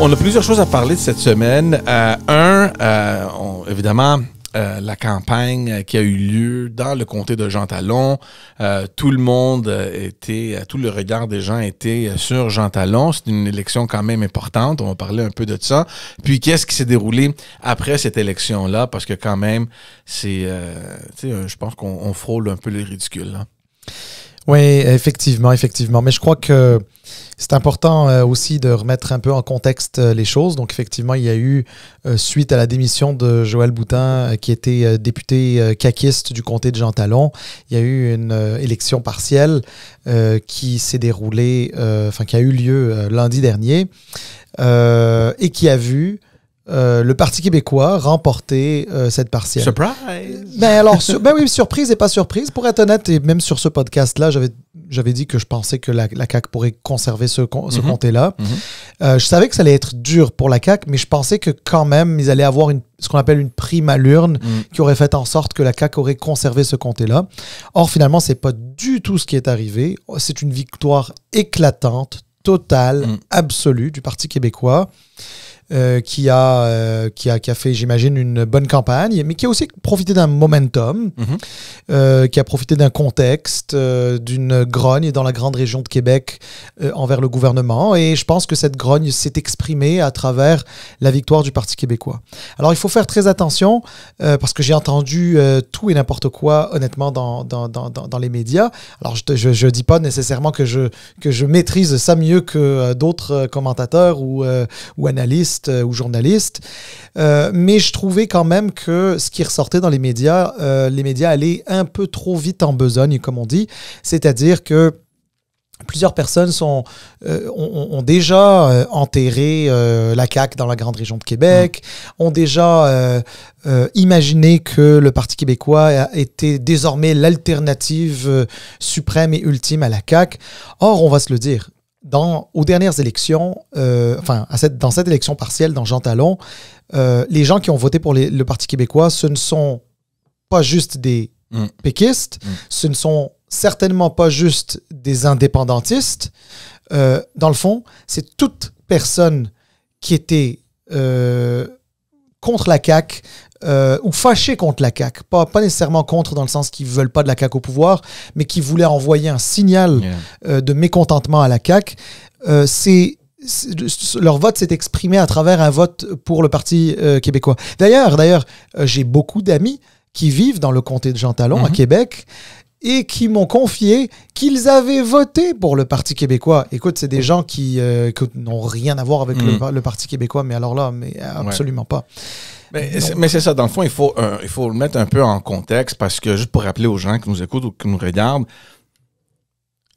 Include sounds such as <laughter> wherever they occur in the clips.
On a plusieurs choses à parler de cette semaine. Euh, un, euh, évidemment, euh, la campagne qui a eu lieu dans le comté de Jean euh, tout le monde était, euh, tout le regard des gens était sur Jean Talon. C'est une élection quand même importante. On va parler un peu de ça. Puis qu'est-ce qui s'est déroulé après cette élection-là? Parce que quand même, c'est, euh, je pense qu'on frôle un peu les ridicules. Là. Hein. Oui, effectivement, effectivement. Mais je crois que c'est important euh, aussi de remettre un peu en contexte euh, les choses. Donc, effectivement, il y a eu, euh, suite à la démission de Joël Boutin, qui était député caquiste du comté de Jean Talon, il y a eu une élection partielle qui s'est déroulée, enfin, qui a eu lieu lundi dernier et qui a vu euh, le Parti québécois remporter euh, cette partielle. Surprise! Ben alors, ben oui, surprise et pas surprise. Pour être honnête, et même sur ce podcast-là, j'avais j'avais dit que je pensais que la, la CAQ pourrait conserver ce, ce mm-hmm. comté-là. Mm-hmm. Euh, je savais que ça allait être dur pour la CAQ, mais je pensais que quand même, ils allaient avoir une, ce qu'on appelle une prime à l'urne mm. qui aurait fait en sorte que la CAQ aurait conservé ce comté-là. Or, finalement, c'est pas du tout ce qui est arrivé. C'est une victoire éclatante, totale, mm. absolue du Parti québécois. Euh, qui, a, euh, qui, a, qui a fait, j'imagine, une bonne campagne, mais qui a aussi profité d'un momentum, mhm. euh, qui a profité d'un contexte, d'une grogne dans la grande région de Québec envers le gouvernement. Et je pense que cette grogne s'est exprimée à travers la victoire du Parti québécois. Alors il faut faire très attention, parce que j'ai entendu tout et n'importe quoi, honnêtement, dans, dans, dans, dans les médias. Alors je ne dis pas nécessairement que je, que je maîtrise ça mieux que d'autres commentateurs ou, ou analystes euh, ou journaliste. Euh, mais je trouvais quand même que ce qui ressortait dans les médias, euh, les médias allaient un peu trop vite en besogne, comme on dit. C'est-à-dire que Plusieurs personnes sont, ont, déjà enterré la CAQ dans la grande région de Québec, mmh. ont déjà imaginé que le Parti québécois était désormais l'alternative suprême et ultime à la CAQ. Or, on va se le dire, dans, aux dernières élections, euh, enfin, cette, dans cette élection partielle, dans Jean Talon, euh, les gens qui ont voté pour le Parti québécois, ce ne sont pas juste des mm. péquistes, mm. ce ne sont certainement pas juste des indépendantistes. Euh, dans le fond, c'est toute personne qui était contre la CAQ, euh, ou fâchés contre la CAQ, pas, pas nécessairement contre dans le sens qu'ils veulent pas de la CAQ au pouvoir, mais qui voulaient envoyer un signal euh, de mécontentement à la CAQ, euh, c'est leur vote s'est exprimé à travers un vote pour le Parti québécois. D'ailleurs, d'ailleurs, j'ai beaucoup d'amis qui vivent dans le comté de Jean Talon, à mm-hmm. Québec, et qui m'ont confié qu'ils avaient voté pour le Parti québécois. Écoute, c'est des gens qui, n'ont rien à voir avec mm. le, Parti québécois, mais alors là, mais absolument pas. Mais, c'est ça, dans le fond, il faut, euh, il faut le mettre un peu en contexte parce que juste pour rappeler aux gens qui nous écoutent ou qui nous regardent,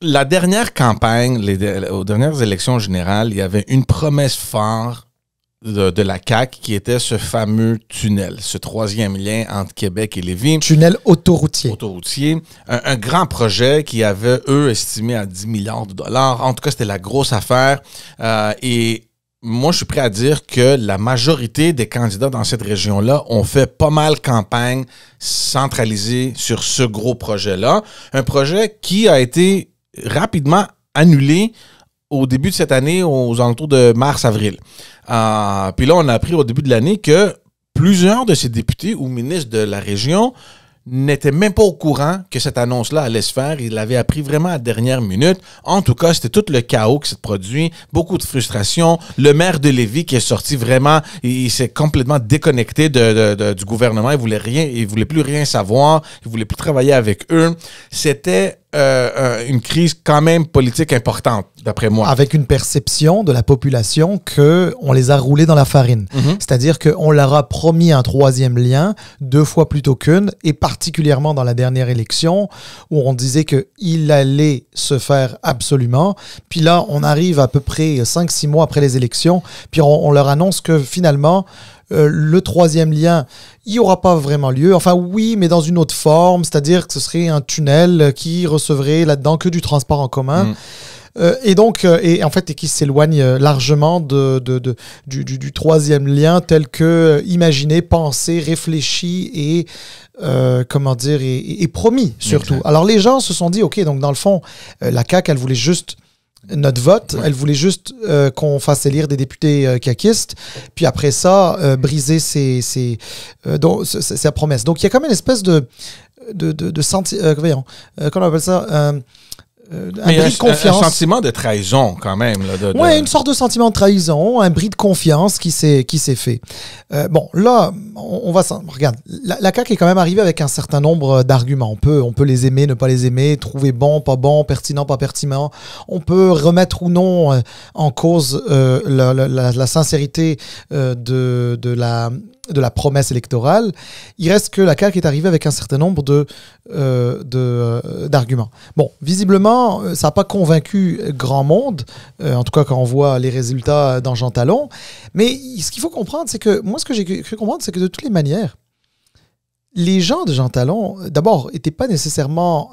la dernière campagne, les, aux dernières élections générales, il y avait une promesse forte de, la CAQ qui était ce fameux tunnel, ce troisième lien entre Québec et Lévis. Tunnel autoroutier. Autoroutier. Un, grand projet qui avait, eux, estimé à 10 milliards de dollars. En tout cas, c'était la grosse affaire. Euh, et moi, je suis prêt à dire que la majorité des candidats dans cette région-là ont fait pas mal campagne centralisée sur ce gros projet-là. Un projet qui a été rapidement annulé au début de cette année, aux alentours de mars-avril. Euh, puis là, on a appris au début de l'année que plusieurs de ces députés ou ministres de la région n'était même pas au courant que cette annonce-là allait se faire. Il l'avait appris vraiment à la dernière minute. En tout cas, c'était tout le chaos qui s'est produit, beaucoup de frustration. Le maire de Lévis qui est sorti vraiment, il, s'est complètement déconnecté du gouvernement. Il voulait rien, il voulait plus rien savoir. Il voulait plus travailler avec eux. C'était euh, euh, une crise quand même politique importante, d'après moi. Avec une perception de la population qu'on les a roulés dans la farine. Mhm. C'est-à-dire qu'on leur a promis un troisième lien deux fois plutôt qu'une, et particulièrement dans la dernière élection où on disait qu'il allait se faire absolument. Puis là, on arrive à peu près 5-6 mois après les élections, puis on leur annonce que finalement, euh, le troisième lien, il n'y aura pas vraiment lieu. Enfin, oui, mais dans une autre forme, c'est-à-dire que ce serait un tunnel qui recevrait là-dedans que du transport en commun. Mm. Euh, et donc, euh, et en fait, et qui s'éloigne largement de, du, troisième lien tel que imaginé, pensé, réfléchi et comment dire et, promis surtout. Alors les gens se sont dit, ok, donc dans le fond, la CAQ, elle voulait juste notre vote. Elle voulait juste euh, qu'on fasse élire des députés euh, caquistes, puis après ça, euh, briser ses, ses, euh, donc, sa promesse. Donc il y a quand même une espèce de. de, de, de comment on appelle ça euh, un sentiment de trahison quand même. Là, une sorte de sentiment de trahison, un bris de confiance qui s'est qui s'est fait. Euh, bon, là, on, va regarde. La, la CAQ est quand même arrivée avec un certain nombre d'arguments. On peut on peut les aimer, ne pas les aimer, trouver bon, pas bon, pertinent, pas pertinent. On peut remettre ou non euh, en cause la, la, sincérité de de la de la promesse électorale, il reste que la carte est arrivée avec un certain nombre de, euh, euh, d'arguments. bon, visiblement, euh, ça n'a pas convaincu grand monde, en tout cas quand on voit les résultats dans Jean Talon. Mais ce qu'il faut comprendre, c'est que, moi, ce que j'ai cru comprendre, c'est que de toutes les manières, les gens de Jean Talon, d'abord, n'étaient pas nécessairement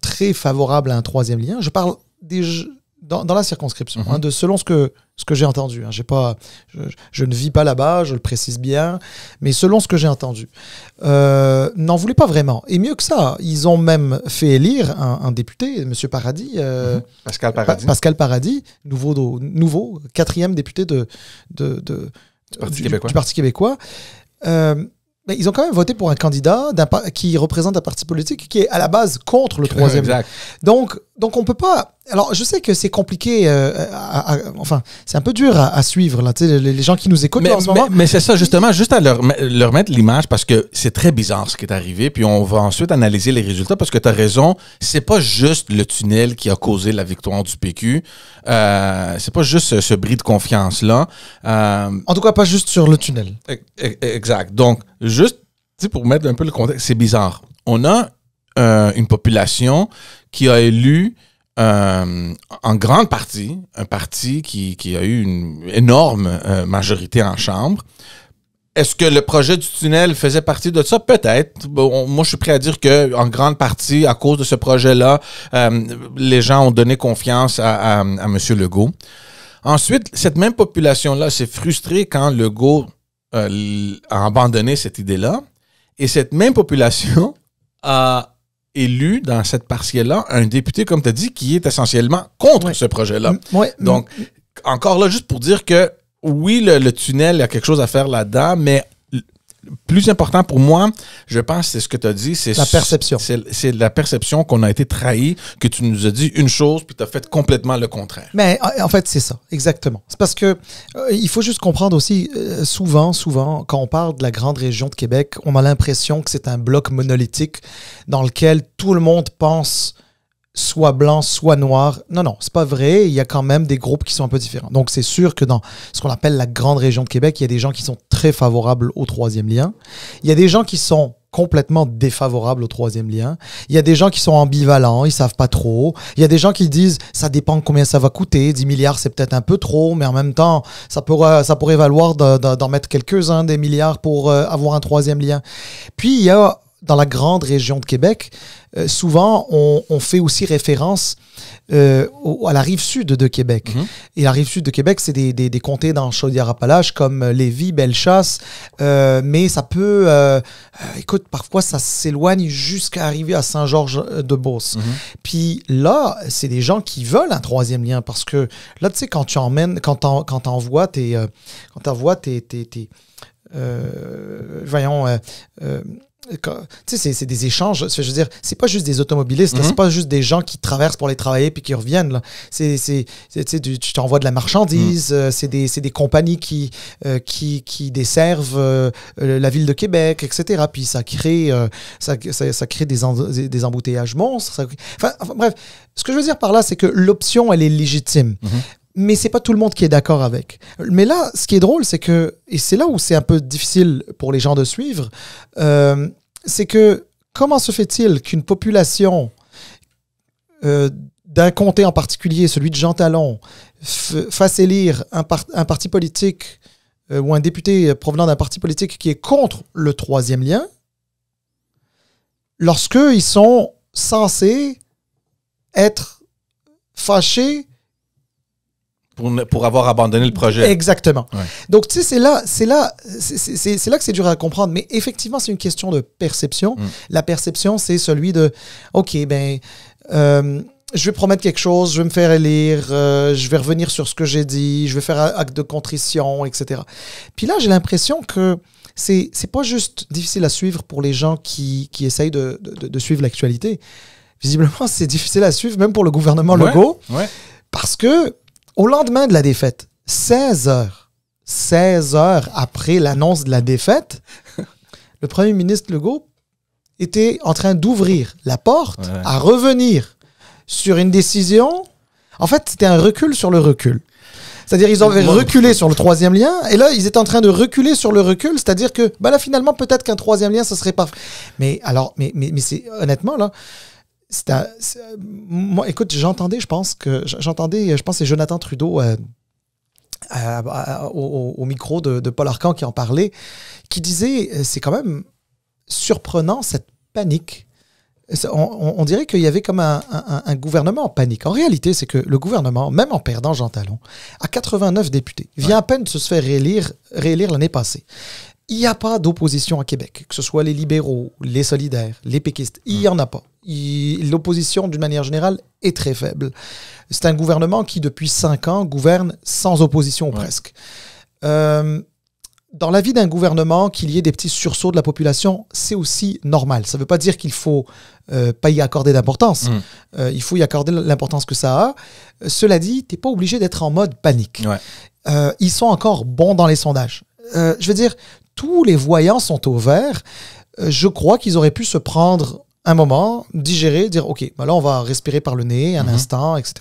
très favorables à un troisième lien. Je parle des dans, dans, la circonscription, hein, mhm. de, selon ce que, ce que j'ai entendu. Hein, pas, je, ne vis pas là-bas, je le précise bien, mais selon ce que j'ai entendu, euh, n'en voulait pas vraiment. Et mieux que ça, ils ont même fait élire un, député, Monsieur Paradis, euh, mhm. Pascal Paradis. Pascal Paradis, nouveau, nouveau quatrième député de, de, de du, Parti québécois. Euh, ils ont quand même voté pour un candidat qui représente un parti politique qui est à la base contre le <laughs> troisième. Exact. Donc, donc on peut pas alors, je sais que c'est compliqué, euh, enfin, c'est un peu dur à, suivre, là, les, les gens qui nous écoutent en ce moment. Mais, c'est ça, justement, juste à leur, leur mettre l'image parce que c'est très bizarre ce qui est arrivé, puis on va ensuite analyser les résultats parce que tu as raison, c'est pas juste le tunnel qui a causé la victoire du PQ, euh, c'est pas juste ce, bris de confiance-là. Euh, en tout cas, pas juste sur le tunnel. E-, e-, exact. Donc, juste pour mettre un peu le contexte, c'est bizarre. On a une population qui a élu euh, en grande partie, un parti qui, a eu une énorme euh, majorité en Chambre. Est-ce que le projet du tunnel faisait partie de ça? Peut-être. moi, je suis prêt à dire qu'en grande partie, à cause de ce projet-là, euh, les gens ont donné confiance à, à M. Legault. Ensuite, cette même population-là s'est frustrée quand Legault a abandonné cette idée-là. Et cette même population a élu dans cette partie-là un député, comme tu as dit, qui est essentiellement contre ce projet-là. Donc, encore là, juste pour dire que oui, le, le tunnel, il y a quelque chose à faire là-dedans, mais plus important pour moi, je pense, c'est ce que tu as dit. C'est la perception. C'est la perception qu'on a été trahi, que tu nous as dit une chose, puis tu as fait complètement le contraire. Mais en fait, c'est ça, exactement. C'est parce que euh, il faut juste comprendre aussi, euh, souvent, souvent, quand on parle de la grande région de Québec, on a l'impression que c'est un bloc monolithique dans lequel tout le monde pense soit blanc, soit noir. Non, non, c'est pas vrai. Il y a quand même des groupes qui sont un peu différents. Donc, c'est sûr que dans ce qu'on appelle la grande région de Québec, il y a des gens qui sont très favorables au troisième lien. Il y a des gens qui sont complètement défavorables au troisième lien. Il y a des gens qui sont ambivalents, ils savent pas trop. Il y a des gens qui disent ça dépend de combien ça va coûter. 10 milliards, c'est peut-être un peu trop, mais en même temps, ça pourrait, ça pourrait valoir d'en mettre quelques-uns des milliards pour euh, avoir un troisième lien. Puis, il y a dans la grande région de Québec, euh, souvent on, on, fait aussi référence euh, à la rive sud de Québec. Mhm. Et la rive sud de Québec, c'est des, des, des, comtés dans Chaudière-Appalaches comme euh, Lévis, Bellechasse, euh, mais ça peut, euh, écoute, parfois ça s'éloigne jusqu'à arriver à Saint-Georges-de-Beauce. Mhm. Puis là, c'est des gens qui veulent un troisième lien parce que là, tu sais, quand tu emmènes, quand t'envoies tes, quand t'envoies tes, tes, tes voyons c'est des échanges. Je veux dire, c'est pas juste des automobilistes, mhm. c'est pas juste des gens qui traversent pour aller travailler puis qui reviennent. C'est, tu t'envoies de la marchandise, mhm. euh, c'est des, compagnies qui, euh, qui, desservent euh, la ville de Québec, etc. Puis ça crée, ça, crée des, embouteillages monstres. bref, ce que je veux dire par là, c'est que l'option, elle est légitime. Mhm mais c'est pas tout le monde qui est d'accord avec. Mais là, ce qui est drôle, c'est que, et c'est là où c'est un peu difficile pour les gens de suivre, euh, c'est que comment se fait-il qu'une population euh, d'un comté en particulier, celui de Jean Talon, fasse élire un, un parti politique euh, ou un député provenant d'un parti politique qui est contre le troisième lien, lorsqu'ils sont censés être fâchés pour, avoir abandonné le projet. Exactement. Donc, tu sais, c'est là, c'est là, c'est là que c'est dur à comprendre. Mais effectivement, c'est une question de perception. Mm. La perception, c'est celui de, OK, ben, euh, je vais promettre quelque chose, je vais me faire élire, euh, je vais revenir sur ce que j'ai dit, je vais faire acte de contrition, etc. Puis là, j'ai l'impression que c'est c'est pas juste difficile à suivre pour les gens qui, qui essayent de, de, suivre l'actualité. Visiblement, c'est difficile à suivre, même pour le gouvernement ouais, Legault, parce que au lendemain de la défaite, 16 heures, 16 heures après l'annonce de la défaite, <laughs> le premier ministre Legault était en train d'ouvrir la porte à revenir sur une décision. En fait, c'était un recul sur le recul. C'est-à-dire ils avaient reculé sur le troisième lien, et là ils étaient en train de reculer sur le recul, c'est-à-dire que bah là finalement peut-être qu'un troisième lien ça serait pas... Mais alors, mais, mais, mais c'est honnêtement là, euh, moi, écoute, j'entendais, je pense que j'entendais, je pense c'est Jonathan Trudeau euh, au, micro de, Paul Arcan qui en parlait, qui disait euh, c'est quand même surprenant cette panique. On, dirait qu'il y avait comme un, gouvernement en panique. En réalité, c'est que le gouvernement, même en perdant Jean Talon, a 89 députés, vient à peine de se faire réélire l'année passée. Il n'y a pas d'opposition à Québec, que ce soit les libéraux, les solidaires, les péquistes. Il n'y hum. en a pas. L'opposition, d'une manière générale, est très faible. C'est un gouvernement qui, depuis cinq ans, gouverne sans opposition presque. Euh, dans la vie d'un gouvernement, qu'il y ait des petits sursauts de la population, c'est aussi normal. Ça ne veut pas dire qu'il ne faut euh, pas y accorder d'importance. Hum. Euh, il faut y accorder l'importance que ça a. cela dit, tu n'es pas obligé d'être en mode panique. ils sont encore bons dans les sondages. je veux dire, tous les voyants sont au vert, euh, je crois qu'ils auraient pu se prendre un moment, digérer, dire ok, bah là on va respirer par le nez un mhm. instant, etc.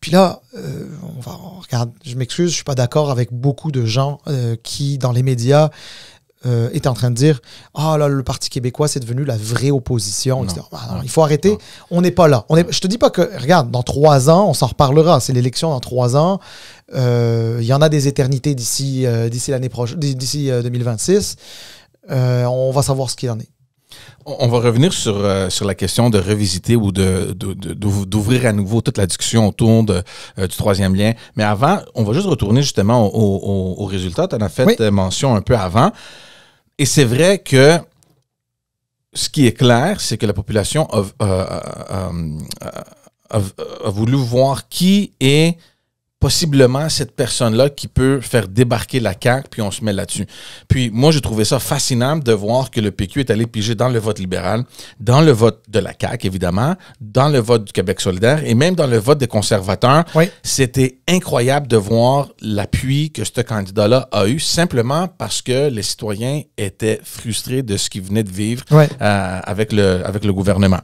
Puis là, euh, on va je m'excuse, je suis pas d'accord avec beaucoup de gens euh, qui dans les médias étaient en train de dire ah là le Parti québécois c'est devenu la vraie opposition. Etc. Bah, il faut arrêter, on n'est pas là. On est, je te dis pas que regarde dans trois ans on s'en reparlera, c'est l'élection dans trois ans. Euh, il y en a des éternités d'ici euh, d'ici l'année prochaine, d'ici 2026. Euh, on va savoir ce qu'il en est. On va revenir sur, sur la question de revisiter ou de, d'ouvrir à nouveau toute la discussion autour du troisième lien. Mais avant, on va juste retourner justement aux au, résultats. Tu en as fait mention un peu avant. Et c'est vrai que ce qui est clair, c'est que la population a voulu voir qui est possiblement cette personne-là qui peut faire débarquer la CAQ, puis on se met là-dessus. Puis moi, j'ai trouvé ça fascinant de voir que le PQ est allé piger dans le vote libéral, dans le vote de la CAQ, évidemment, dans le vote du Québec solidaire et même dans le vote des conservateurs. C'était incroyable de voir l'appui que ce candidat-là a eu, simplement parce que les citoyens étaient frustrés de ce qu'ils venaient de vivre euh, avec, le, avec le gouvernement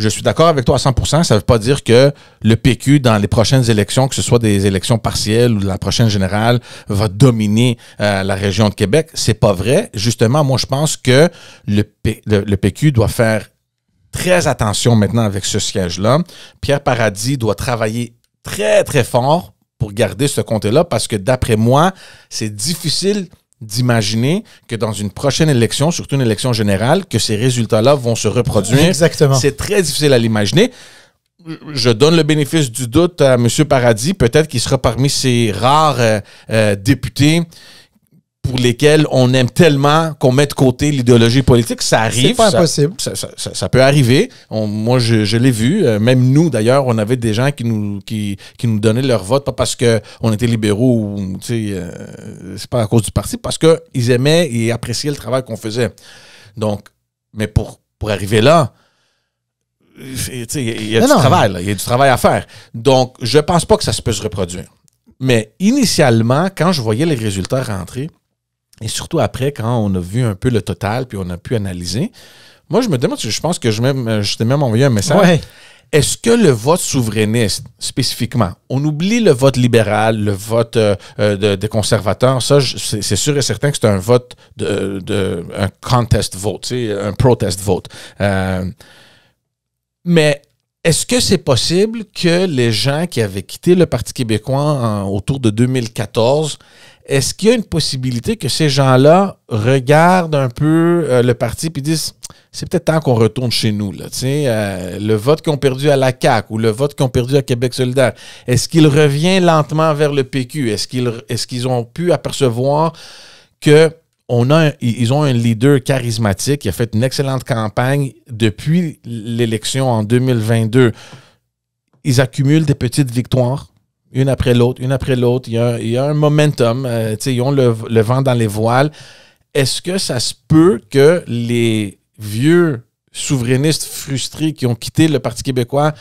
je suis d'accord avec toi à 100%. Ça ne veut pas dire que le PQ, dans les prochaines élections, que ce soit des élections partielles ou la prochaine générale, va dominer euh, la région de Québec. C'est pas vrai. Justement, moi, je pense que le, le PQ doit faire très attention maintenant avec ce siège-là. Pierre Paradis doit travailler très, très fort pour garder ce comté-là parce que, d'après moi, c'est difficile d'imaginer que dans une prochaine élection, surtout une élection générale, que ces résultats-là vont se reproduire. Exactement. C'est très difficile à l'imaginer. Je donne le bénéfice du doute à M. Paradis. Peut-être qu'il sera parmi ces rares euh, euh, députés pour lesquels on aime tellement qu'on met de côté l'idéologie politique. Ça arrive. C'est pas impossible. Ça, peut arriver. moi, je, l'ai vu. Euh, même nous, d'ailleurs, on avait des gens qui nous, qui, nous donnaient leur vote, pas parce qu'on était libéraux ou, euh, c'est pas à cause du parti, parce qu'ils aimaient et appréciaient le travail qu'on faisait. Donc, mais pour, pour arriver là, il y a du travail, il y a du travail à faire. Donc, je pense pas que ça se peut se reproduire. Mais initialement, quand je voyais les résultats rentrer, et surtout après, quand on a vu un peu le total, puis on a pu analyser, moi, je me demande, je pense que euh, je, t'ai même envoyé un message. Est-ce que le vote souverainiste, spécifiquement, on oublie le vote libéral, le vote euh, euh, des conservateurs, ça, c'est sûr et certain que c'est un vote de, un contest vote, un protest vote. mais est-ce que c'est possible que les gens qui avaient quitté le Parti québécois autour de 2014 est-ce qu'il y a une possibilité que ces gens-là regardent un peu euh, le parti et disent c'est peut-être temps qu'on retourne chez nous. Là, euh, le vote qu'on perdu à la CAC ou le vote qu'on perdu à Québec solidaire, est-ce qu'il revient lentement vers le PQ? Est-ce qu'ils est ont pu apercevoir que on a ils ont un leader charismatique qui a fait une excellente campagne depuis l'élection en 2022? Ils accumulent des petites victoires une après l'autre, une après l'autre. Il, y a un momentum. Euh, ils ont le, le, vent dans les voiles. Est-ce que ça se peut que les vieux souverainistes frustrés qui ont quitté le Parti québécois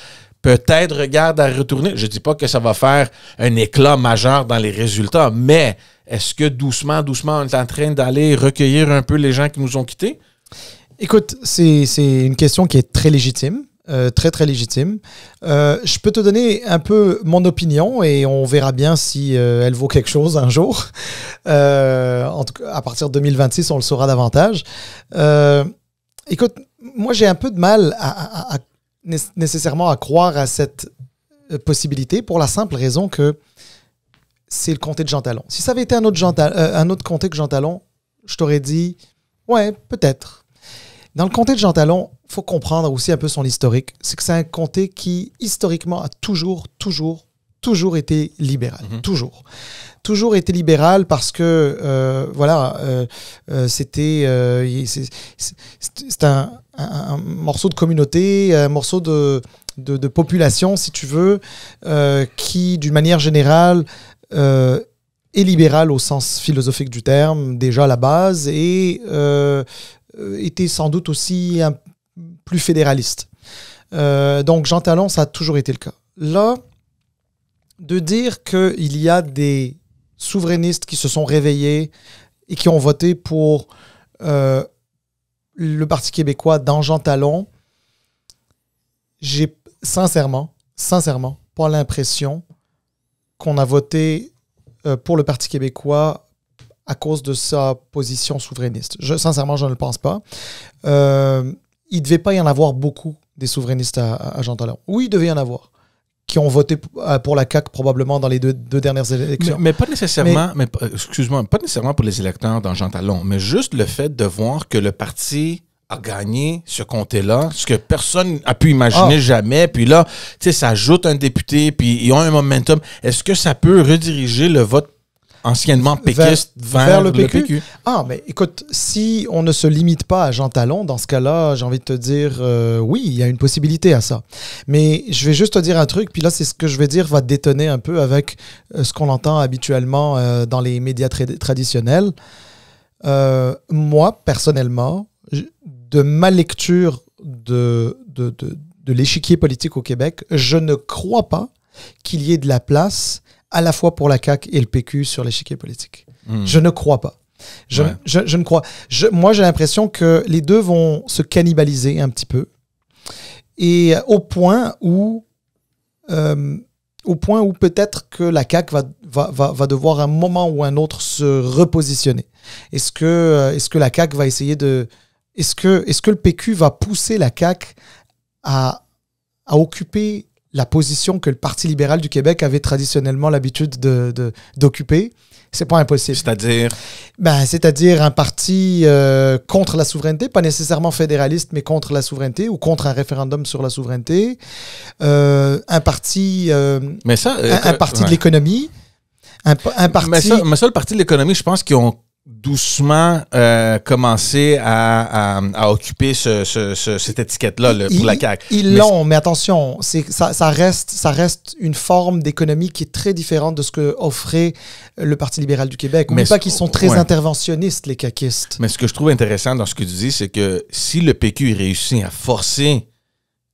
peut-être regardent à retourner? Je ne dis pas que ça va faire un éclat majeur dans les résultats, mais est-ce que doucement, doucement, on est en train d'aller recueillir un peu les gens qui nous ont quittés? Écoute, c'est une question qui est très légitime. Euh, très très légitime. Euh, je peux te donner un peu mon opinion et on verra bien si euh, elle vaut quelque chose un jour. <laughs> en tout cas, à partir de 2026, on le saura davantage. écoute, moi j'ai un peu de mal à, nécessairement à croire à cette possibilité pour la simple raison que c'est le comté de Jean Talon. Si ça avait été un autre, un autre comté que Jean Talon, je t'aurais dit, ouais, peut-être dans le comté de Jean Talon, il faut comprendre aussi un peu son historique. C'est que c'est un comté qui, historiquement, a toujours, toujours, toujours été libéral. Mhm. Toujours. Toujours été libéral parce que, euh, voilà, euh, euh, c'était. c'est un, morceau de communauté, un morceau de, population, si tu veux, qui, d'une manière générale, est libéral au sens philosophique du terme, déjà à la base, et euh, était sans doute aussi un, plus fédéraliste. Euh, donc Jean Talon, ça a toujours été le cas. Là, de dire qu'il y a des souverainistes qui se sont réveillés et qui ont voté pour euh, le Parti québécois dans Jean Talon, j'ai sincèrement, sincèrement, pas l'impression qu'on a voté pour le Parti québécois à cause de sa position souverainiste. Je, sincèrement, je ne le pense pas. Euh, il ne devait pas y en avoir beaucoup des souverainistes à, à Jean Talon. Oui, il devait y en avoir qui ont voté euh, pour la CAQ probablement dans les deux, dernières élections. Mais, pas nécessairement, mais, euh, excuse-moi, pas nécessairement pour les électeurs dans Jean Talon, mais juste le fait de voir que le parti a gagné ce comté-là, ce que personne n'a pu imaginer ah. jamais. Puis là, tu sais, ça ajoute un député, puis ils ont un momentum. Est-ce que ça peut rediriger le vote anciennement péquiste vers, le, PQ. Ah, mais écoute, si on ne se limite pas à Jean Talon, dans ce cas-là, j'ai envie de te dire, euh, oui, il y a une possibilité à ça. Mais je vais juste te dire un truc, puis là, c'est ce que je vais dire va détonner un peu avec euh, ce qu'on entend habituellement euh, dans les médias traditionnels. moi, personnellement, de ma lecture de, de l'échiquier politique au Québec, je ne crois pas qu'il y ait de la place à la fois pour la CAQ et le PQ sur l'échiquier politique. Hmm. Je ne crois pas. Je, ne crois. Je, moi, j'ai l'impression que les deux vont se cannibaliser un petit peu. Et au point où, euh, au point où peut-être que la CAQ va, va, devoir un moment ou un autre se repositionner. Est-ce que, euh, est que la CAC va essayer de. Est-ce que, est que le PQ va pousser la CAQ à, à occuper la position que le Parti libéral du Québec avait traditionnellement l'habitude d'occuper. De, d'occuper, c'est pas impossible. C'est-à-dire ben, C'est-à-dire un parti euh, contre la souveraineté, pas nécessairement fédéraliste, mais contre la souveraineté ou contre un référendum sur la souveraineté. Euh, un parti, euh, mais ça, un, parti de l'économie. Un, parti... Mais ça, mais ça, le parti de l'économie, je pense qu'ils ont doucement euh, commencé à, occuper cette étiquette-là pour la CAQ. Ils l'ont, mais, attention, ça, reste, ça reste une forme d'économie qui est très différente de ce que offrait le Parti libéral du Québec. Mais pas qu'ils sont très interventionnistes, les caquistes. Mais ce que je trouve intéressant dans ce que tu dis, c'est que si le PQ réussit à forcer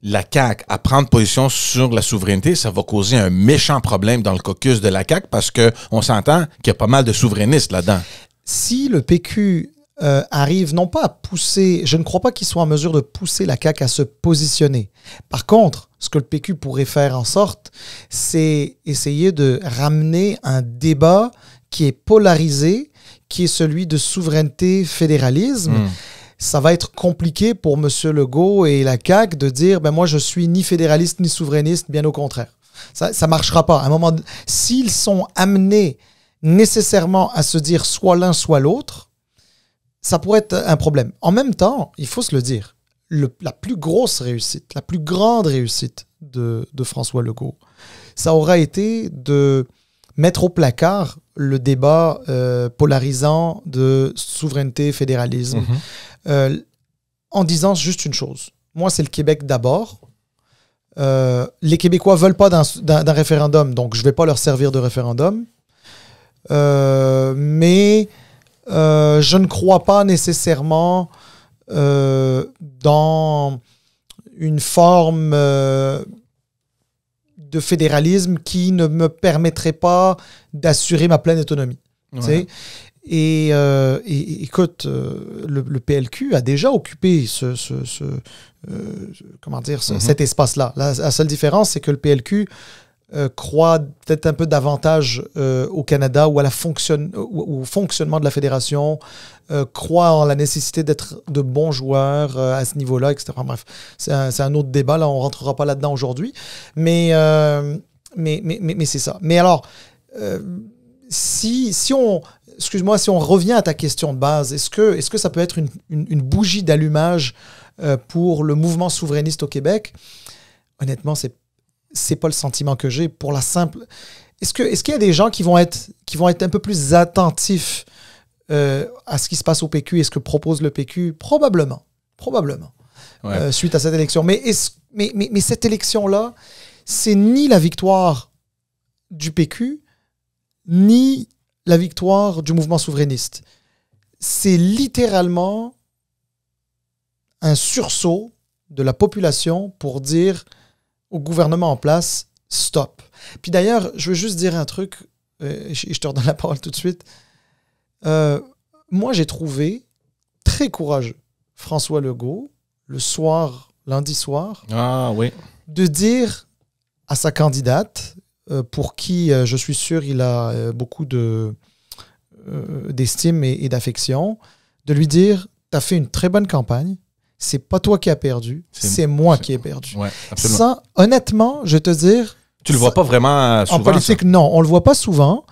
la CAQ à prendre position sur la souveraineté, ça va causer un méchant problème dans le caucus de la CAQ parce qu'on s'entend qu'il y a pas mal de souverainistes là-dedans si le PQ euh, arrive non pas à pousser, je ne crois pas qu'il soit en mesure de pousser la CAQ à se positionner. Par contre, ce que le PQ pourrait faire en sorte, c'est essayer de ramener un débat qui est polarisé, qui est celui de souveraineté fédéralisme. Hmm. ça va être compliqué pour M. Legault et la CAQ de dire ben moi je suis ni fédéraliste ni souverainiste, bien au contraire. Ça ne marchera pas. À un moment, s'ils sont amenés nécessairement à se dire soit l'un, soit l'autre, ça pourrait être un problème. En même temps, il faut se le dire, la plus grosse réussite, la plus grande réussite de, François Legault, ça aura été de mettre au placard le débat euh, polarisant de souveraineté, fédéralisme, mhm. euh, en disant juste une chose. Moi, c'est le Québec d'abord. Euh, les Québécois veulent pas d'un référendum, donc je ne vais pas leur servir de référendum. Euh, mais euh, je ne crois pas nécessairement euh, dans une forme de fédéralisme qui ne me permettrait pas d'assurer ma pleine autonomie. Et, écoute, le, PLQ a déjà occupé ce, comment dire, mm-hmm. cet espace-là. la, seule différence, c'est que le PLQ euh, croit peut-être un peu davantage euh, au Canada ou à la au, fonctionnement de la fédération, croit euh, croient en la nécessité d'être de bons joueurs à ce niveau-là, etc. bref, c'est un, autre débat, là, on ne rentrera pas là-dedans aujourd'hui, mais, mais, mais, mais, c'est ça. Mais alors, si, on, excuse-moi, si on revient à ta question de base, est-ce que, est que ça peut être une, bougie d'allumage pour le mouvement souverainiste au Québec Honnêtement, c'est c'est pas le sentiment que j'ai pour la simple. Est-ce que est-ce qu'il y a des gens qui vont être qui vont être un peu plus attentifs euh, à ce qui se passe au PQ et ce que propose le PQ Probablement, probablement. Euh, suite à cette élection. Mais, mais, mais, mais cette élection-là, c'est ni la victoire du PQ, ni la victoire du mouvement souverainiste. C'est littéralement un sursaut de la population pour dire au gouvernement en place, stop. Puis d'ailleurs, je veux juste dire un truc, euh, et je te redonne la parole tout de suite. Euh, moi, j'ai trouvé très courageux François Legault, le soir, lundi soir, ah, oui. de dire à sa candidate, euh, pour qui je suis sûr il a beaucoup de, d'estime et, et d'affection, de lui dire, tu as fait une très bonne campagne, c'est pas toi qui as perdu, c'est moi qui ai perdu. ça, honnêtement, je te dire. Tu le vois pas vraiment euh, souvent. En politique, non, on le voit pas souvent.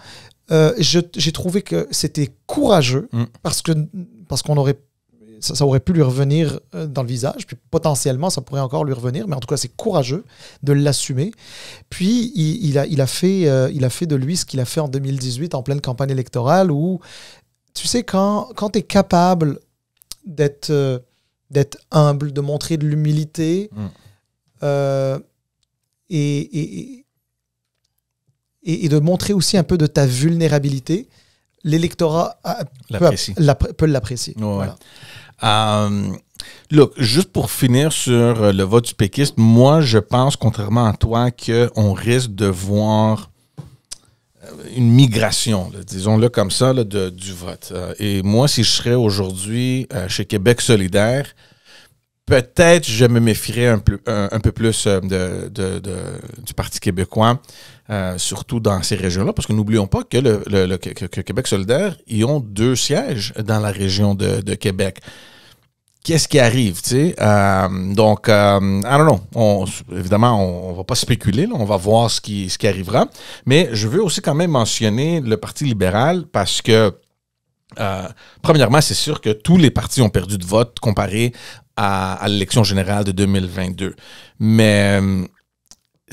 Euh, j'ai trouvé que c'était courageux mm. parce que parce qu'on aurait ça, aurait pu lui revenir euh, dans le visage, puis potentiellement ça pourrait encore lui revenir, mais en tout cas c'est courageux de l'assumer. Puis il, a, il, a fait, il a fait de lui ce qu'il a fait en 2018 en pleine campagne électorale où, tu sais, quand, quand tu es capable d'être d'être humble, de montrer de l'humilité. Mm. Euh, et, et, de montrer aussi un peu de ta vulnérabilité. L'électorat peut l'apprécier. Euh, look, juste pour finir sur le vote du péquiste, moi, je pense, contrairement à toi, qu'on risque de voir euh, une migration, disons-le comme ça, du vote. Euh, et moi, si je serais aujourd'hui euh, chez Québec solidaire, peut-être je me méfierais un, peu, plus du Parti québécois, surtout dans ces régions-là, parce que n'oublions pas que, que Québec solidaire, ils ont deux sièges dans la région de, Québec qu'est-ce qui arrive, tu sais. Euh, donc, euh, I don't know. évidemment, on, ne va pas spéculer, on va voir ce qui, ce qui arrivera. Mais je veux aussi quand même mentionner le Parti libéral parce que, euh, premièrement, c'est sûr que tous les partis ont perdu de vote comparé à, à l'élection générale de 2022. Mais euh,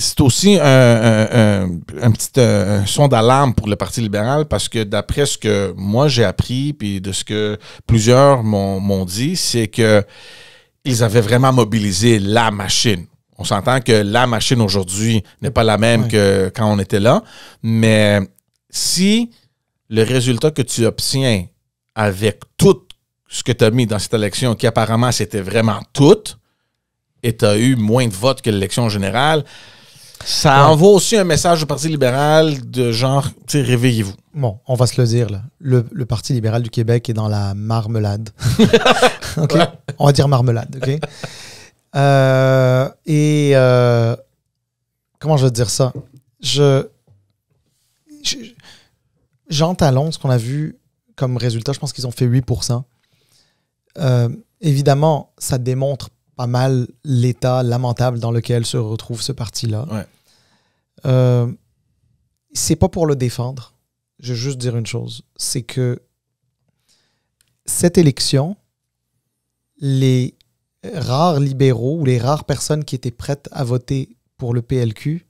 c'est aussi un, petit euh, son d'alarme pour le Parti libéral parce que d'après ce que moi j'ai appris, puis de ce que plusieurs m'ont dit, c'est que ils avaient vraiment mobilisé la machine. On s'entend que la machine aujourd'hui n'est pas la même que quand on était là, mais si le résultat que tu obtiens avec tout ce que tu as mis dans cette élection, qui apparemment c'était vraiment tout, et tu as eu moins de votes que l'élection générale, ça envoie aussi un message au Parti libéral de genre, réveillez-vous. Bon, on va se le dire, Le, Parti libéral du Québec est dans la marmelade. <laughs> On va dire marmelade, euh, et euh, comment je veux dire ça? Jean Talon, ce qu'on a vu comme résultat, je pense qu'ils ont fait 8 euh, Évidemment, ça démontre mal l'état lamentable dans lequel se retrouve ce parti-là. Euh, c'est pas pour le défendre. Je veux juste dire une chose, c'est que cette élection, les rares libéraux ou les rares personnes qui étaient prêtes à voter pour le PLQ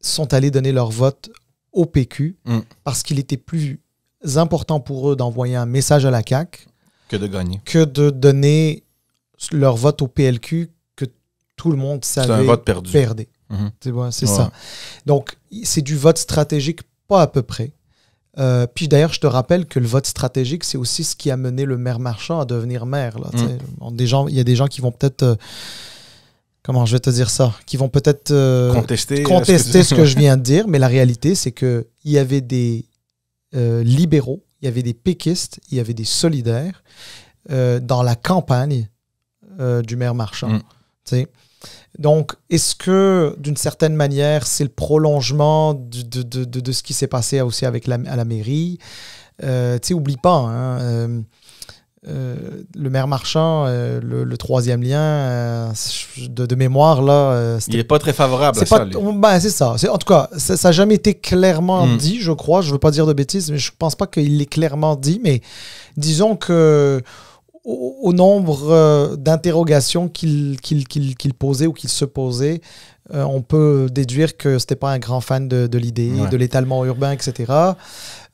sont allés donner leur vote au PQ mm. parce qu'il était plus important pour eux d'envoyer un message à la CAQ que de gagner. Que de donner leur vote au PLQ que tout le monde savait un vote perdu. Mhm. C'est ça. Donc, c'est du vote stratégique, pas à peu près. Euh, puis d'ailleurs, je te rappelle que le vote stratégique, c'est aussi ce qui a mené le maire marchand à devenir maire. Mhm. Il y a des gens qui vont peut-être. Euh, comment je vais te dire ça Qui vont peut-être euh, contester, contester ce que je viens de <laughs> dire. Mais la réalité, c'est qu'il y avait des libéraux, il y avait des péquistes, il y avait des solidaires dans la campagne euh, du maire Marchand. Mm. Donc, est-ce que, d'une certaine manière, c'est le prolongement de, de, de, de, ce qui s'est passé aussi avec la, à la mairie euh, Tu oublie pas, hein, euh, le maire marchand, le, troisième lien de, mémoire, là. il n'est pas très favorable à ben, ça. c'est ça. En tout cas, ça n'a jamais été clairement mm. dit, je crois. Je ne veux pas dire de bêtises, mais je ne pense pas qu'il l'ait clairement dit. Mais disons que au, nombre euh, d'interrogations qu'il posait ou qu'il se posait, euh, on peut déduire que ce n'était pas un grand fan de, l'idée, de l'étalement urbain, etc.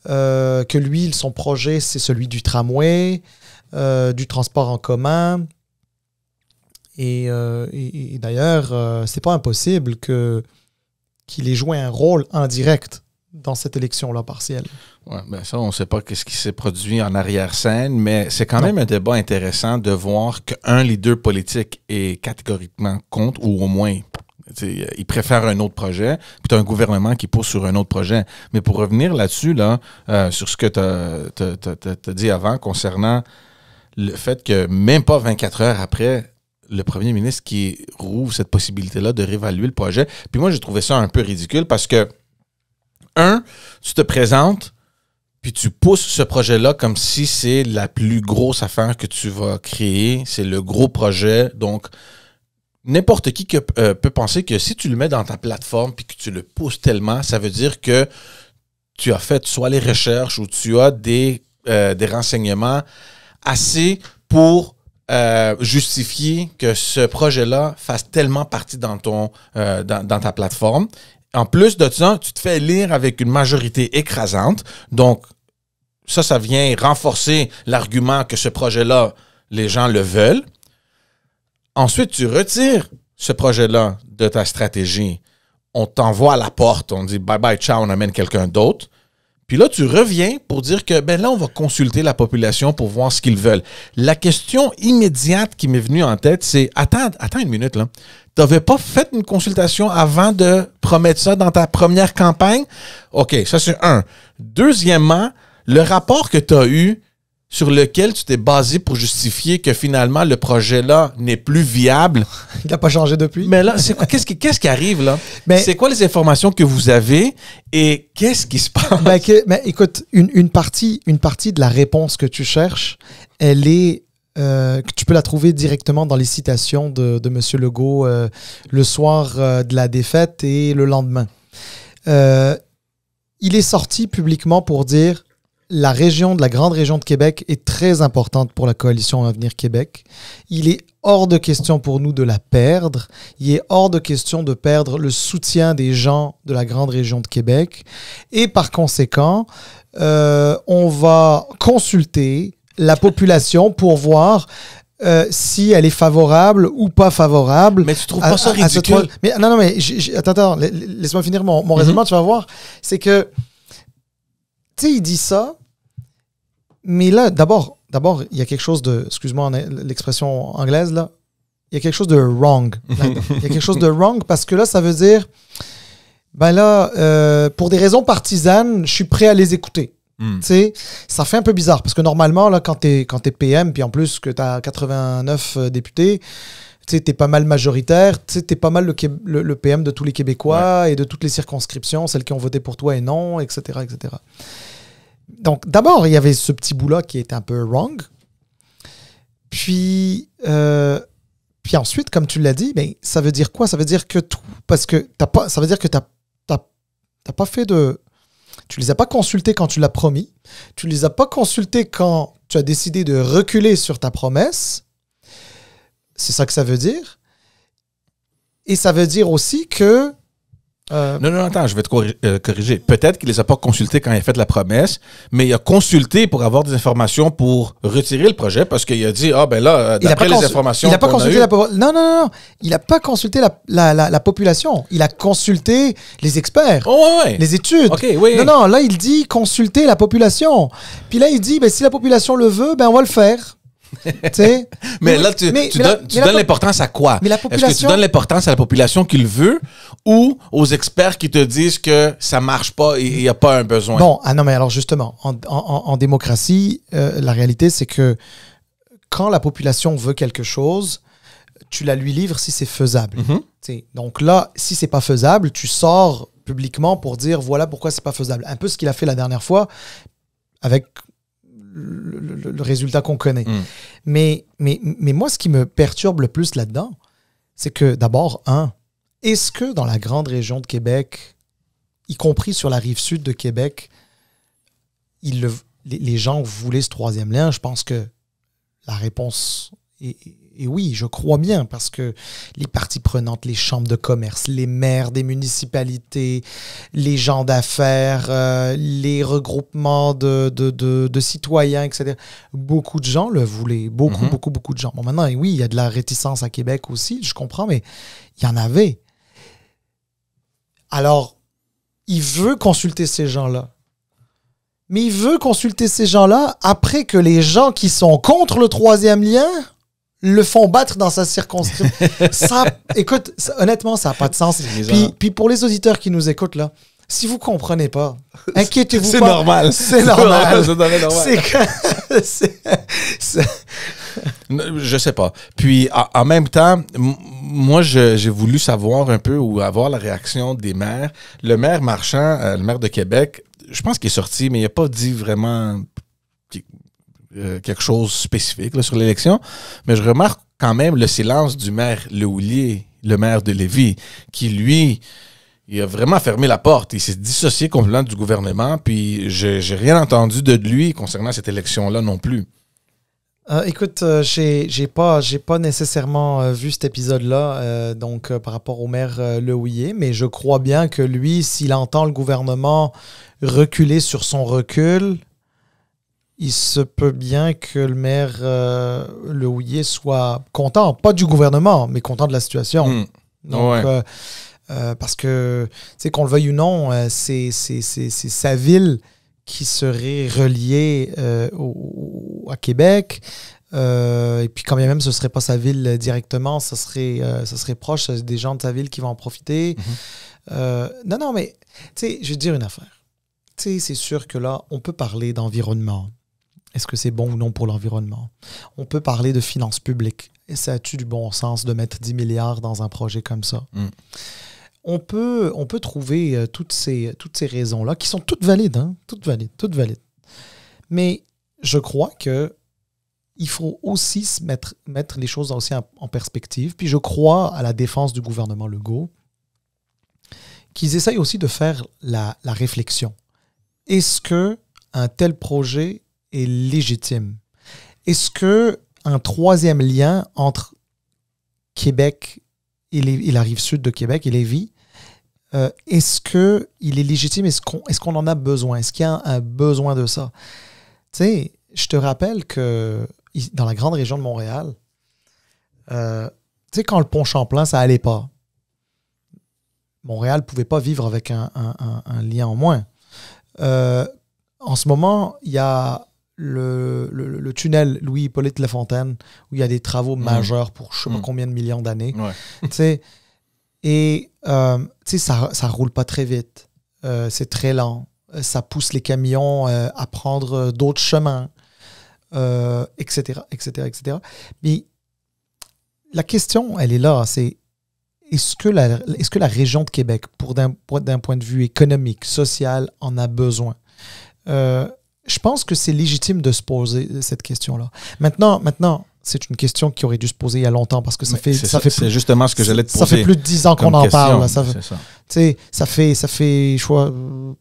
Euh, que lui, son projet, c'est celui du tramway, du transport en commun. Et, d'ailleurs, et d'ailleurs, c'est pas impossible que qu'il ait joué un rôle indirect dans cette élection-là partielle. Ben ça, on ne sait pas ce qui s'est produit en arrière-scène, mais c'est quand même un débat intéressant de voir qu'un leader politique est catégoriquement contre, ou au moins euh, il préfère un autre projet, puis tu as un gouvernement qui pousse sur un autre projet. Mais pour revenir là-dessus, là, euh, sur ce que tu as, dit avant concernant le fait que même pas 24 heures après, le premier ministre qui rouvre cette possibilité-là de réévaluer le projet, puis moi, j'ai trouvé ça un peu ridicule parce que un, tu te présentes, puis tu pousses ce projet-là comme si c'est la plus grosse affaire que tu vas créer. C'est le gros projet. Donc, n'importe qui euh, peut penser que si tu le mets dans ta plateforme puis que tu le pousses tellement, ça veut dire que tu as fait soit les recherches ou tu as des, euh, des renseignements assez pour euh, justifier que ce projet-là fasse tellement partie dans, ton, dans, ta plateforme en plus de ça, tu te fais lire avec une majorité écrasante. Donc, ça, ça vient renforcer l'argument que ce projet-là, les gens le veulent. Ensuite, tu retires ce projet-là de ta stratégie. On t'envoie à la porte, on dit bye bye, ciao, on amène quelqu'un d'autre. Puis là, tu reviens pour dire que, ben là, on va consulter la population pour voir ce qu'ils veulent. La question immédiate qui m'est venue en tête, c'est, attends, attends une minute, là. T'avais pas fait une consultation avant de promettre ça dans ta première campagne? OK, ça c'est un. Deuxièmement, le rapport que tu as eu sur lequel tu t'es basé pour justifier que finalement le projet-là n'est plus viable. <laughs> Il n'a pas changé depuis. Mais là, c'est qu'est-ce qui, arrive là? c'est quoi les informations que vous avez et qu'est-ce qui se passe? Ben, écoute, une, partie, une partie de la réponse que tu cherches, elle est euh, tu peux la trouver directement dans les citations de, de M. Legault euh, le soir euh, de la défaite et le lendemain. il est sorti publiquement pour dire la région de la grande région de Québec est très importante pour la coalition Avenir Québec. Il est hors de question pour nous de la perdre. Il est hors de question de perdre le soutien des gens de la grande région de Québec. Et par conséquent, euh, on va consulter la population pour voir euh, si elle est favorable ou pas favorable. Mais tu trouves pas ça ridicule? mais, ah non, non, mais attends, attends laisse-moi finir mon, mm-hmm. raisonnement, tu vas voir. C'est que tu sais, il dit ça, mais là, d'abord, d'abord, il y a quelque chose de, excuse-moi l'expression anglaise, là, il y a quelque chose de wrong. Il y a quelque chose de wrong parce que là, ça veut dire, ben là, euh, pour des raisons partisanes, je suis prêt à les écouter. Mm. Ça fait un peu bizarre parce que normalement, là, quand tu es, es, PM, puis en plus que tu as 89 députés, tu pas mal majoritaire, tu pas mal le, PM de tous les Québécois et de toutes les circonscriptions, celles qui ont voté pour toi et non, etc. etc. Donc, d'abord, il y avait ce petit bout-là qui était un peu wrong. Puis, euh, puis ensuite, comme tu l'as dit, ben, ça veut dire quoi Ça veut dire que tout. Parce que pas, ça veut dire que tu n'as pas fait de. Tu les as pas consultés quand tu l'as promis. Tu les as pas consultés quand tu as décidé de reculer sur ta promesse. C'est ça que ça veut dire. Et ça veut dire aussi que. Euh, non, non, attends, je vais te euh, corriger. Peut-être qu'il ne les a pas consultés quand il a fait la promesse, mais il a consulté pour avoir des informations pour retirer le projet parce qu'il a dit Ah, ben là, euh, d'après les informations. Il n'a pas consulté la population. Non, non, non. Il n'a pas consulté la, population. Il a consulté les experts. Oh, ouais, ouais. Les études. oui. Non, non, là, il dit consulter la population. Puis là, il dit ben, Si la population le veut, ben on va le faire. <laughs> mais, mais là, tu, donnes, l'importance à quoi? Est-ce que tu donnes l'importance à la population qui le veut ou aux experts qui te disent que ça marche pas et il n'y a pas un besoin? Bon, ah non, mais alors justement, en, démocratie, euh, la réalité, c'est que quand la population veut quelque chose, tu la lui livres si c'est faisable. Mhm. Donc là, si c'est pas faisable, tu sors publiquement pour dire voilà pourquoi c'est pas faisable. Un peu ce qu'il a fait la dernière fois avec le, résultat qu'on connaît. Hmm. Mais, mais, mais moi, ce qui me perturbe le plus là-dedans, c'est que d'abord, un, est-ce que dans la grande région de Québec, y compris sur la rive sud de Québec, les, les, gens voulaient ce troisième lien? Je pense que la réponse est, et oui, je crois bien, parce que les parties prenantes, les chambres de commerce, les maires des municipalités, les gens d'affaires, euh, les regroupements de, citoyens, etc., beaucoup de gens le voulaient, beaucoup, mhm. beaucoup, beaucoup de gens. Bon, maintenant, oui, il y a de la réticence à Québec aussi, je comprends, mais il y en avait. Alors, il veut consulter ces gens-là. Mais il veut consulter ces gens-là après que les gens qui sont contre le troisième lien le font battre dans sa circonscription. <laughs> ça, écoute, honnêtement, ça n'a pas de sens. Puis, pour les auditeurs qui nous écoutent, là, si vous comprenez pas, <laughs> inquiétez-vous pas. <laughs> C'est normal. C'est normal. C'est normal. Je sais pas. Puis en, même temps, moi j'ai voulu savoir un peu ou avoir la réaction des maires. Le maire Marchand, euh, le maire de Québec, je pense qu'il est sorti, mais il n'a pas dit vraiment euh, quelque chose spécifique sur l'élection, mais je remarque quand même le silence du maire Lehoulier, le maire de Lévis, qui lui, il a vraiment fermé la porte. Il s'est dissocié complètement du gouvernement, puis j'ai rien entendu de lui concernant cette élection-là non plus. Euh, écoute, euh, j'ai pas, pas nécessairement vu cet épisode-là, donc par rapport au maire Lehouillet, mais je crois bien que lui, s'il entend le gouvernement reculer sur son recul, il se peut bien que le maire euh, Le soit content, pas du gouvernement, mais content de la situation. Hmm. Donc, euh, euh, parce que, qu'on le veuille ou non, euh, c'est sa ville qui serait reliée à Québec. et puis, quand bien même ce ne serait pas sa ville directement, ça serait, ça serait proche des gens de sa ville qui vont en profiter. Mhm. non, non, mais je vais te dire une affaire. c'est sûr que là, on peut parler d'environnement, est-ce que c'est bon ou non pour l'environnement? On peut parler de finances publiques. Et ça a-tu du bon sens de mettre 10 milliards dans un projet comme ça? Mm. On, peut, on peut trouver euh, toutes ces, toutes ces raisons-là qui sont toutes valides, hein? toutes valides, toutes valides. Mais je crois que il faut aussi mettre, mettre les choses aussi en, perspective. Puis je crois à la défense du gouvernement Legault qu'ils essayent aussi de faire la, la réflexion. Est-ce que un tel projet est légitime. Est-ce que un troisième lien entre Québec et, il la rive sud de Québec et Lévis, euh, est-ce qu'il est légitime? Est-ce qu'on est en a besoin? Est-ce qu'il y a un, besoin de ça? Tu sais, je te rappelle que dans la grande région de Montréal, euh, tu sais, quand le pont Champlain, ça allait pas, Montréal ne pouvait pas vivre avec un, lien en moins. Euh, en ce moment, il y a le, le, tunnel Louis-Hippolyte Lafontaine, où il y a des travaux mhm. majeurs pour je sais pas mhm. combien de millions d'années. Ouais. et euh, ça, ça roule pas très vite. Euh, c'est très lent. Euh, ça pousse les camions euh, à prendre d'autres chemins, etc., etc., etc. Mais la question, elle est là, c'est est-ce que, la, est-ce que la région de Québec, pour d'un, d'un point de vue économique, social, en a besoin? je pense que c'est légitime de se poser cette question-là. Maintenant, maintenant, c'est une question qui aurait dû se poser il y a longtemps parce que ça fait ça, plus, justement ce que j'allais te poser. Ça fait plus de dix ans qu'on en parle. Ça, fait, fait ça fait je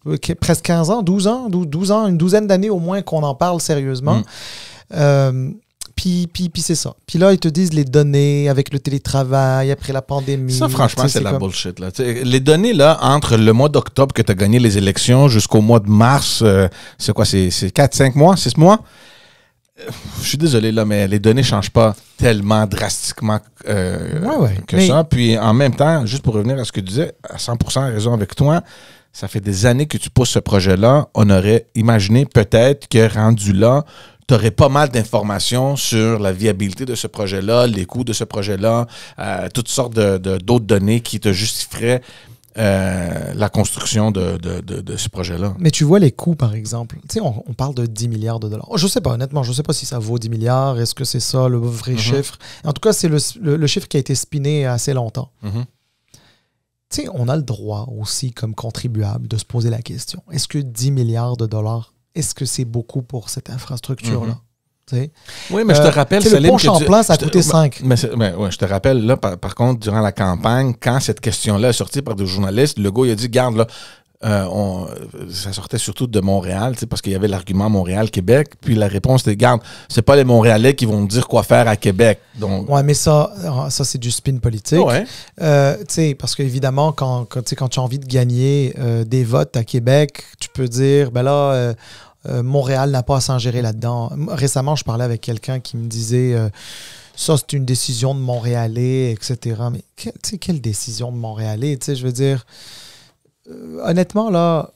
euh, presque 15 ans, 12 ans, ans, une douzaine d'années au moins qu'on en parle sérieusement. Mm. Euh, puis, puis, c'est ça. Puis là, ils te disent les données avec le télétravail, après la pandémie. Ça, franchement, c'est la bullshit. Là. les données, là, entre le mois d'octobre que tu as gagné les élections jusqu'au mois de mars, euh, c'est quoi, c'est 4, 5 mois, 6 mois? Euh, je suis désolé là, mais les données ne changent pas tellement drastiquement euh, que ça. Puis en même temps, juste pour revenir à ce que tu disais, à 100% raison avec toi, ça fait des années que tu pousses ce projet-là. On aurait imaginé peut-être que rendu là, tu aurais pas mal d'informations sur la viabilité de ce projet-là, les coûts de ce projet-là, euh, toutes sortes d'autres données qui te justifieraient euh, la construction de, ce projet-là. Mais tu vois les coûts, par exemple. Tu sais, on, parle de 10 milliards de dollars. Je sais pas, honnêtement, je sais pas si ça vaut 10 milliards. Est-ce que c'est ça le vrai mhm. chiffre? En tout cas, c'est le, chiffre qui a été spiné assez longtemps. Mhm. Tu sais, on a le droit aussi, comme contribuable, de se poser la question. Est-ce que 10 milliards de dollars, est-ce que c'est beaucoup pour cette infrastructure-là? Mhm. Oui, mais je te euh, rappelle, le pont en place a coûté 5. Mais, je te rappelle, là, par, contre, durant la campagne, quand cette question-là est sortie par des journalistes, le gars, il a dit, garde, là, euh, ça sortait surtout de Montréal, parce qu'il y avait l'argument Montréal-Québec. Puis la réponse était, garde, c'est pas les Montréalais qui vont me dire quoi faire à Québec. Donc... Ouais, mais ça, ah, ça c'est du spin politique. C'est euh, parce qu'évidemment, quand, quand, tu as envie de gagner euh, des votes à Québec, tu peux dire, ben là, Montréal n'a pas à s'ingérer là-dedans. Récemment, je parlais avec quelqu'un qui me disait ça c'est une décision de Montréalais, etc. Mais quelle, quelle décision de Montréalais, tu je veux dire, euh, honnêtement, là,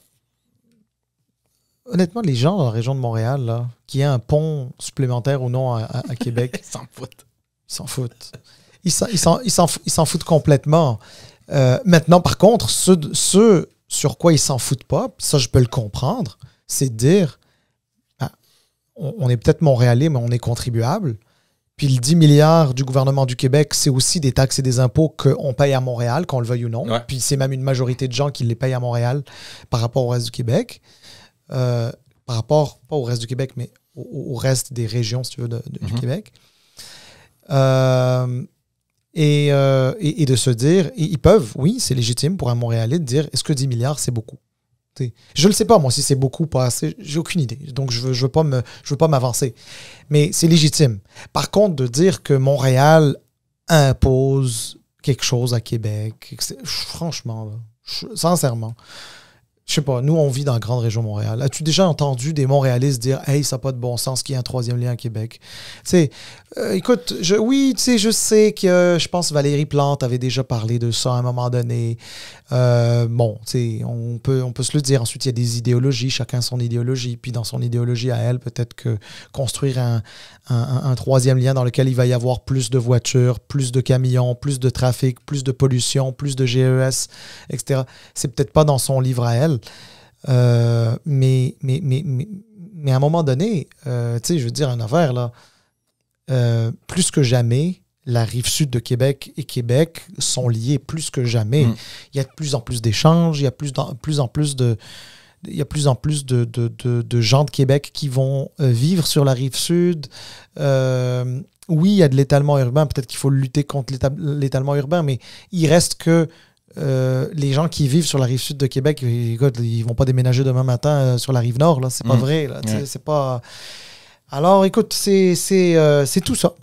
honnêtement, les gens dans la région de Montréal, qui a un pont supplémentaire ou non à, Québec, ils <laughs> s'en foutent. Ils s'en foutent. Ils s'en foutent complètement. Euh, maintenant, par contre, ce, sur quoi ils s'en foutent pas, ça je peux le comprendre, c'est de dire, ben, on, on, est peut-être montréalais, mais on est contribuable. Puis le 10 milliards du gouvernement du Québec, c'est aussi des taxes et des impôts qu'on paye à Montréal, qu'on le veuille ou non. Puis c'est même une majorité de gens qui les payent à Montréal par rapport au reste du Québec. Euh, par rapport, pas au reste du Québec, mais au, reste des régions, si tu veux, du mhm. Québec. Euh, euh, et, et, de se dire, et ils peuvent, oui, c'est légitime pour un Montréalais de dire est-ce que 10 milliards, c'est beaucoup je ne sais pas, moi, si c'est beaucoup, ou pas assez, j'ai aucune idée. Donc, je ne veux, pas m'avancer. Mais c'est légitime. Par contre, de dire que Montréal impose quelque chose à Québec, franchement, sincèrement, je sais pas, nous, on vit dans la grande région Montréal. As-tu déjà entendu des Montréalistes dire Hey, ça n'a pas de bon sens qu'il y ait un troisième lien à Québec? Tu euh, écoute, je, oui, tu sais, je sais que je pense Valérie Plante avait déjà parlé de ça à un moment donné. Euh, bon, tu on peut, on peut se le dire. Ensuite, il y a des idéologies, chacun son idéologie. Puis dans son idéologie à elle, peut-être que construire un, un, un, troisième lien dans lequel il va y avoir plus de voitures, plus de camions, plus de trafic, plus de pollution, plus de GES, etc. C'est peut-être pas dans son livre à elle. Euh, mais, mais, mais, mais, à un moment donné, euh, je veux dire, un affaire, là, euh, plus que jamais, la rive sud de Québec et Québec sont liés plus que jamais. Mm. Il y a de plus en plus d'échanges, il y a plus, de plus en plus de. Il y a plus en plus de, de gens de Québec qui vont euh, vivre sur la rive sud. oui, il y a de l'étalement urbain. Peut-être qu'il faut lutter contre l'étalement urbain, mais il reste que euh, les gens qui vivent sur la rive sud de Québec, ils, vont pas déménager demain matin euh, sur la rive nord. Là, c'est pas mm. vrai. c'est pas. Alors, écoute, c'est c'est euh, tout ça.